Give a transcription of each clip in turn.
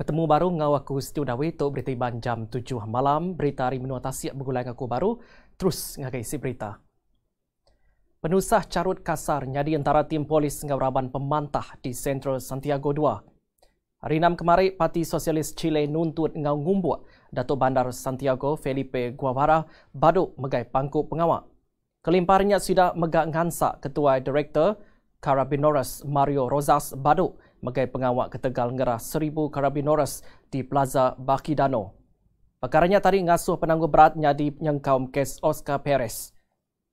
Bertemu baru dengan aku Siti Udawi untuk berita iban jam 7 malam. Berita hari menua tasiak bergulai aku baru. Terus dengan isi berita. Penusah carut kasar nyadi antara tim polis dengan raban pemantah di sentral Santiago II. Hari 6 kemarin, Parti Sosialis Chile nuntut dengan ngumbuk Dato' Bandar Santiago Felipe Guavara baduk megai pangku pengawak. Kelimparnya sudah megak ngansak Ketua Direktur Carabineros Mario Rosas baduk bagi pengawal ketegal ngerah seribu karabinoras di Plaza Bakidano. Perkaranya tadi ngasuh penangguh berat nyadi nyengkaum kes Oscar Perez.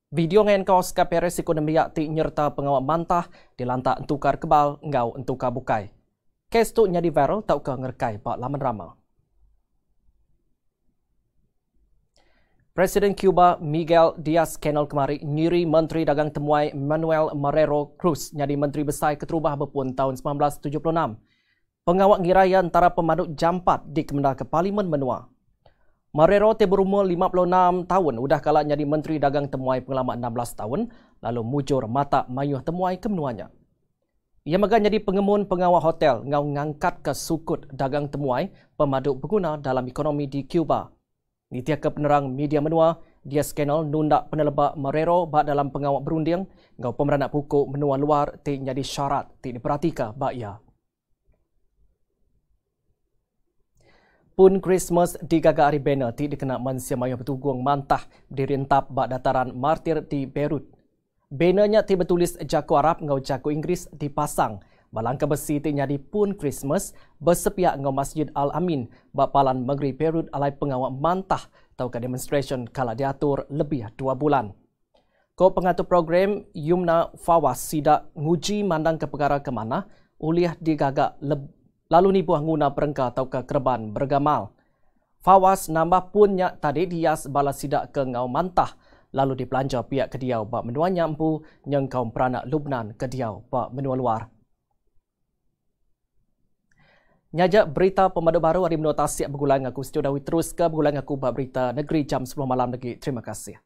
Video ngayon ka Oscar Perez ekonomi yakti nyerta pengawal mantah di dilantak entukar kebal ngau tukar bukai. Kes tu nyadi viral tau ke ngerkai pak laman ramah. Presiden Cuba Miguel Diaz-Canel kemari nyiri Menteri Dagang Temuai Manuel Marrero Cruz jadi Menteri Besar Keterubah berpun tahun 1976. Pengawak ngirai antara pemanduk jampat di Kemenda ke Parlimen Menua. Marrero te berumur 56 tahun, sudah kalah jadi Menteri Dagang Temuai pengalaman 16 tahun, lalu mujur mata mayuh temuai kemenuanya. Ia megang jadi pengemun pengawak hotel ngau ngangkat ke sukut dagang temuai pemanduk pengguna dalam ekonomi di Cuba di ke penerang media menua, dia skenal nundak penelebak Marero bak dalam pengawak berunding, ngau pemeranak pukul menua luar ti jadi syarat ti diperhatika bak ya. Pun Christmas di gagak hari bena ti dikena manusia maya petugung mantah dirintap bak dataran martir di Beirut. Benanya ti betulis jago Arab ngau jago Inggris dipasang Balangka kebesi ti nyadi pun Christmas bersepiak ngau Masjid Al Amin bapalan Negeri Perut alai pengawal mantah tau ka demonstration kala diatur lebih dua bulan. Ko pengatur program Yumna Fawas sida nguji mandang ke perkara ke mana uliah digagak leb... lalu ni buah nguna perengka tau ka kerban bergamal. Fawas nambah punnya tadi dias bala sida ke ngau mantah lalu dipelanja pihak kediau ba menua nyampu nyeng kaum peranak Lubnan kediau ba menua luar. Nyajak berita pemandu baru hari menua tasik bergulang aku Siti Udawi terus ke bergulang aku buat berita negeri jam 10 malam lagi. Terima kasih.